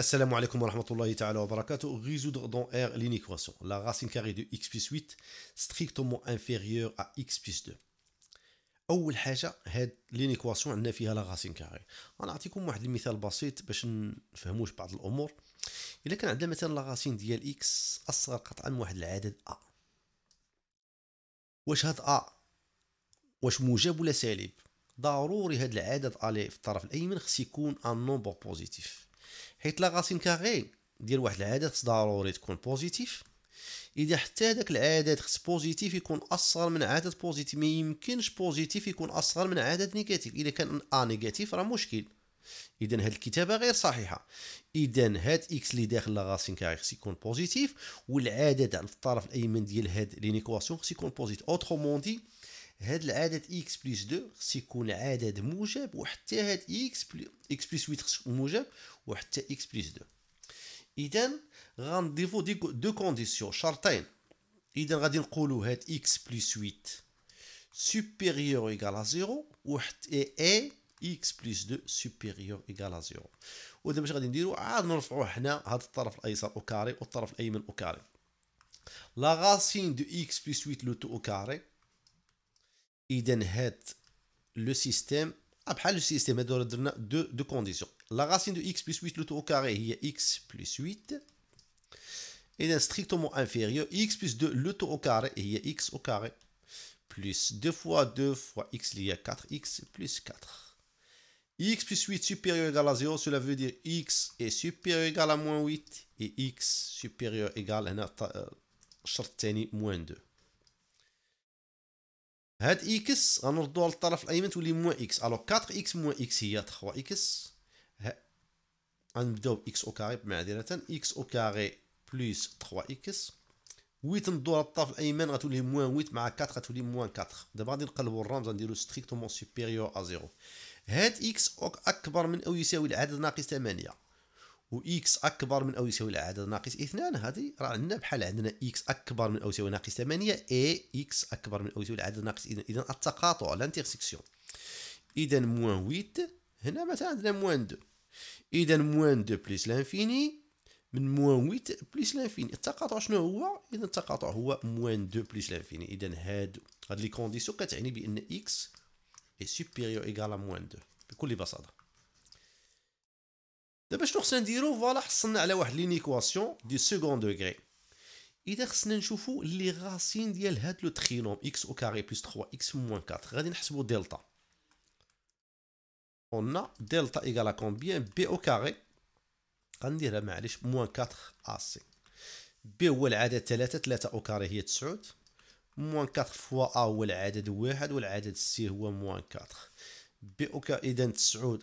السلام عليكم ورحمة الله تعالى وبركاته barakatuh. دون dans لينيكواسيون لا La كاري دو إكس x 8 ستريكتومون إنفيريور أ إكس plus 2. اول حاجه هاد لينيكواسيون عندنا فيها لا راسين كاري غنعطيكم واحد المثال بسيط باش نفهموش بعض الامور الا كان عندنا مثلا لا راسين ديال اكس اصغر قطعا من واحد العدد ا واش هاد ا واش موجب ولا سالب ضروري هاد العدد ا في الطرف الايمن خص يكون ان نومبر بوزيتيف حيت لا غاسين كاري ديال واحد العدد ضروري تكون بوزيتيف اذا حتى داك العدد خص بوزيتيف يكون اصغر من عدد بوزيتيف ما يمكنش بوزيتيف يكون اصغر من عدد نيجاتيف اذا كان ا نيجاتيف راه مشكل اذا هاد الكتابه غير صحيحه اذا هاد اكس اللي داخل لاغاسين كاري خص يكون بوزيتيف والعدد على الطرف الايمن ديال هاد لينيكواسيون خص يكون بوزيتيف اوترومون دي هاد العدد اكس بلس 2 خص يكون عدد موجب وحتى هاد اكس اكس بلس 8 خص يكون موجب وحتى اكس بلس 2 اذا غنضيفو دي دو كونديسيون شرطين اذا غادي نقولو هاد اكس بلس 8 سوبيريور égal ا زيرو وحتى اي اكس بلس 2 سوبيريور égal ا زيرو ودابا اش غادي نديرو عاد نرفعو حنا هاد الطرف الايسر او كاري والطرف الايمن او كاري لا راسين دو اكس بلس 8 لو تو او كاري Et puis le système a deux conditions. La racine de x plus 8, le taux au carré, il x plus 8. Et d'un strictement inférieur, x plus 2, le taux au carré, il y x au carré. Plus 2 fois 2 fois x, il y 4x plus 4. x plus 8 supérieur ou égal à 0, cela veut dire x est supérieur ou égal à moins 8. Et x supérieur ou égal à notre moins 2. هاد اكس غنردوها للطرف الايمن تولي موان اكس الو 4 اكس موان اكس هي 3 اكس غنبداو باكس او كاري معذره اكس او كاري بلس 3 اكس ويت ندور الطرف الايمن غتولي موان ويت مع 4 غتولي موان 4 دابا غادي نقلبوا الرمز غنديرو ستريكتومون سوبيريور ا زيرو هاد اكس اكبر من او يساوي العدد ناقص 8 و اكس اكبر من او يساوي العدد ناقص اثنان هذه راه عندنا بحال عندنا اكس اكبر من او يساوي ناقص ثمانية اي اكس اكبر من او يساوي العدد ناقص اثنان اذا التقاطع لانتيرسيكسيون اذا موان 8 هنا مثلا عندنا موان 2 اذا موان 2 بليس لانفيني من موان 8 بليس لانفيني التقاطع شنو هو اذا التقاطع هو موان 2 بليس لانفيني اذا هاد هاد لي كونديسيون كتعني بان اكس اي سوبيريور ايكال موان 2 بكل بساطه دابا شنو خصنا نديرو فوالا حصلنا على واحد لينيكواسيون دي سكون دوغري اذا خصنا نشوفو لي غاسين ديال هاد لو ترينوم اكس او كاري بلس 3 اكس موان 4 غادي نحسبو دلتا قلنا دلتا ايكالا كومبيان بي او كاري غنديرها معليش موان 4 ا سي بي هو العدد 3 3 او كاري هي 9 موان 4 فوا ا هو العدد واحد والعدد سي هو موان 4 B au cas édent,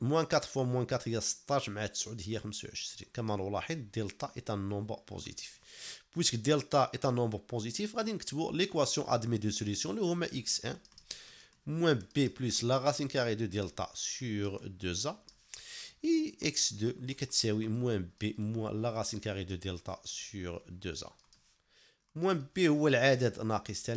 moins 4 fois moins 4, il y a stage qui est là. Comme on l'a delta est un nombre positif. Puisque delta est un nombre positif, l'équation admet deux solutions. Nous avons x1, moins b plus la racine carrée de delta sur 2a. Et x2, moins b moins la racine carrée de delta sur 2a. Moins b, où est l'adadat a la question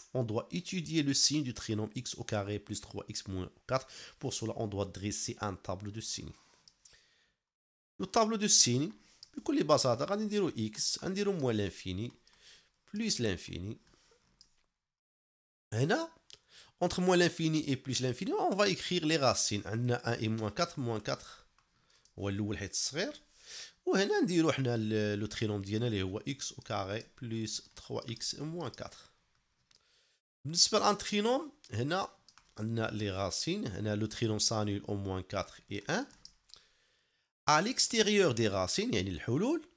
on doit étudier le signe du trinôme x au carré plus 3x moins 4. Pour cela, on doit dresser un tableau de signes. Le tableau de signes, بكل بساطة غادي نديرو x moins moins moins l'infini. plus l'infini. entre moins l'infini et plus l'infini, on va écrire les racines. On a 1 et moins 4, moins 4 هو الاول حيت صغير وهنا نديرو حنا le le اللي x au carré plus 3x moins 4 بالنسبه للانترينوم هنا عندنا لي غاسين هنا لو تخينوم سانيول او موان 4 اي 1 à l'extérieur des racines يعني الحلول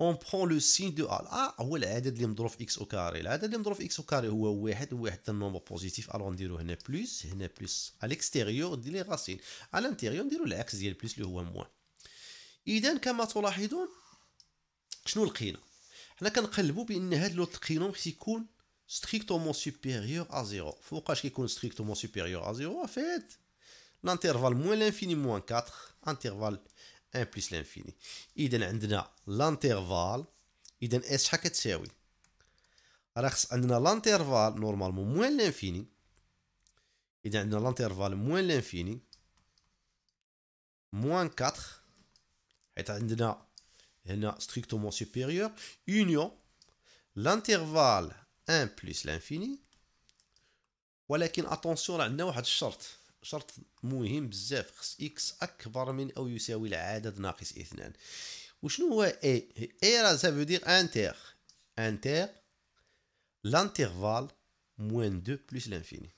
اون prend لو سين دو A ا هو العدد اللي مضروب في اكس او كاري العدد اللي مضروب في اكس او كاري هو واحد وواحد حتى بوزيتيف الوغ نديرو هنا بلوس هنا بلوس à l'extérieur دي لي غاسين à l'intérieur نديرو العكس ديال بلوس اللي هو موان اذا كما تلاحظون شنو لقينا حنا كنقلبوا بان هاد لو تخينوم خص يكون strictement supérieur à 0. que qui strictement supérieur à 0, en fait, l'intervalle moins l'infini moins 4, intervalle 1 plus l'infini. y a l'intervalle, il s شحال كتساوي؟ alors on a l'intervalle normalement moins l'infini. on l'intervalle moins l'infini moins 4 Et on a strictement supérieur union l'intervalle ان بلس لانفيني ولكن اتونسيون عندنا واحد الشرط شرط مهم بزاف خص اكس اكبر من او يساوي العدد ناقص اثنان وشنو هو اي اي راه سافو دير انتر انتر لانترفال موان دو بلس لانفيني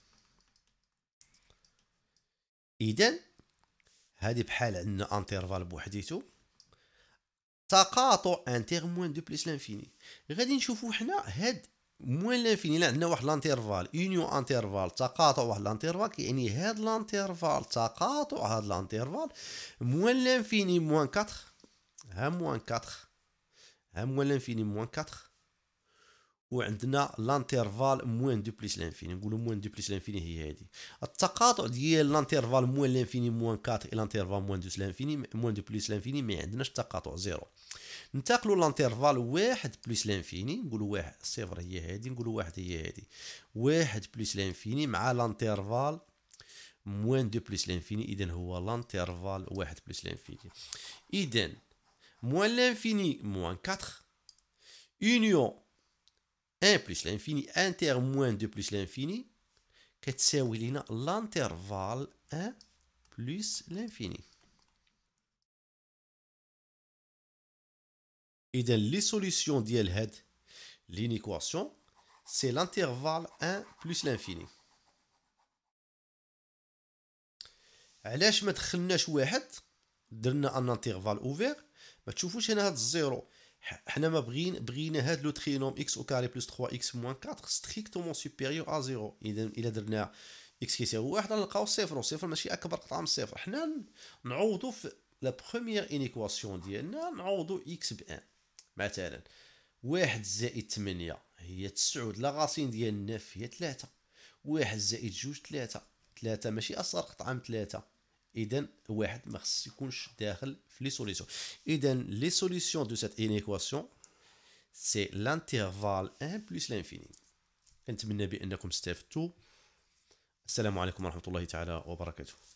اذا هذه بحال عندنا انترفال بوحديته تقاطع انتر موان دو بلس لانفيني غادي نشوفو حنا هاد موان لانفيني عندنا واحد لانتيرفال يونيو انترفال تقاطع واحد لانتيرفال يعني هاد لانتيرفال تقاطع هاد لانتيرفال موان لانفيني موان كاتخ ها موان كاتخ ها موان لانفيني موان كاتخ وعندنا لانترفال موان دو بليس لانفيني نقولوا موان دو بليس لانفيني هي هذه التقاطع ديال لانترفال موان لانفيني موان 4 الى لانترفال موان دو لانفيني موان دو بليس لانفيني ما عندناش تقاطع زيرو ننتقلوا لانترفال واحد بليس لانفيني نقولوا واحد صفر هي هذه نقولوا واحد هي هذه واحد بليس لانفيني مع لانترفال موان دو بليس لانفيني اذا هو لانترفال واحد بليس لانفيني اذا موان لانفيني موان 4 union 1 plus l'infini, inter moins 2 plus l'infini, c'est l'intervalle 1 plus l'infini. Et dans les solutions d'Yelhead, l'inéquation, c'est l'intervalle 1 plus l'infini. je vais mettre un intervalle un intervalle ouvert, ما تشوفوش هنا هاد 0. حنا ما بغينا بغينا هاد لو ترينوم اكس او كاري بلس 3 اكس موان 4 ستريكتومون سوبيريور ا زيرو اذا الا درنا اكس كيساوي واحد غنلقاو صفر وصفر ماشي اكبر قطعه من صفر حنا نعوضو في لا بروميير انيكواسيون ديالنا نعوضو اكس ب ان مثلا واحد زائد 8 هي تسعود لا غاسين ديال الناف هي 3 واحد زائد جوج 3 3 ماشي اصغر قطعه من 3 اذا واحد ما خص يكونش داخل في لي سوليسيون اذا لي سوليسيون دو سيت انيكواسيون سي لانترفال ان بلس لانفيني كنتمنى بانكم استفدتوا السلام عليكم ورحمه الله تعالى وبركاته